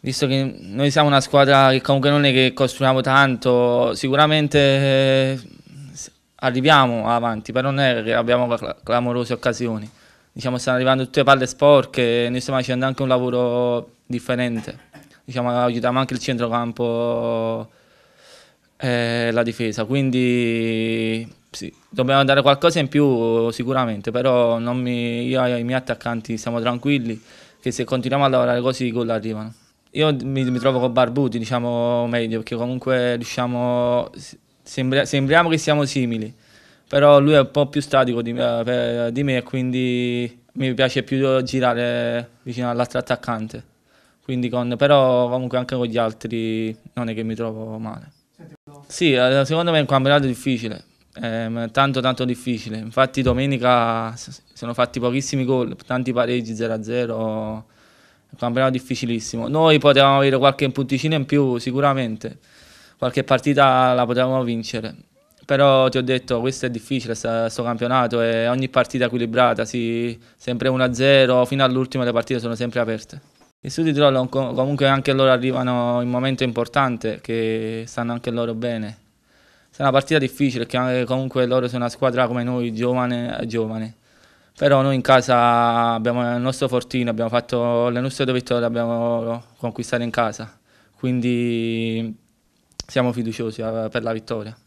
visto che noi siamo una squadra che comunque non è che costruiamo tanto, sicuramente eh, arriviamo avanti, però non è che abbiamo clamorose occasioni. Diciamo stanno arrivando tutte le palle sporche noi stiamo facendo anche un lavoro differente. Diciamo aiutiamo anche il centrocampo e eh, la difesa, quindi sì, dobbiamo dare qualcosa in più sicuramente, però mi, io e i miei attaccanti siamo tranquilli che se continuiamo a lavorare così i gol arrivano io mi, mi, trovo con Barbuti, diciamo meglio, perché comunque riusciamo, sembra, sembriamo che siamo simili, però lui è un po' più statico di, eh, di me e quindi mi piace più girare vicino all'altro attaccante. con, però comunque anche con gli altri non è che mi trovo male. Sì, eh, secondo me è un campionato difficile, eh, tanto tanto difficile. Infatti domenica sono fatti pochissimi gol, tanti pareggi 0-0 un campionato difficilissimo. Noi potevamo avere qualche punticino in più sicuramente, qualche partita la potevamo vincere, però ti ho detto questo è difficile, questo campionato, è ogni partita equilibrata, sì, sempre 1-0, fino all'ultima le partite sono sempre aperte. I di Tirol comunque anche loro arrivano in un momento importante che stanno anche loro bene. È una partita difficile perché comunque loro sono una squadra come noi, giovane, giovane però noi in casa abbiamo il nostro fortino, abbiamo fatto le nostre due vittorie, le abbiamo conquistate in casa, quindi siamo fiduciosi eh, per la vittoria.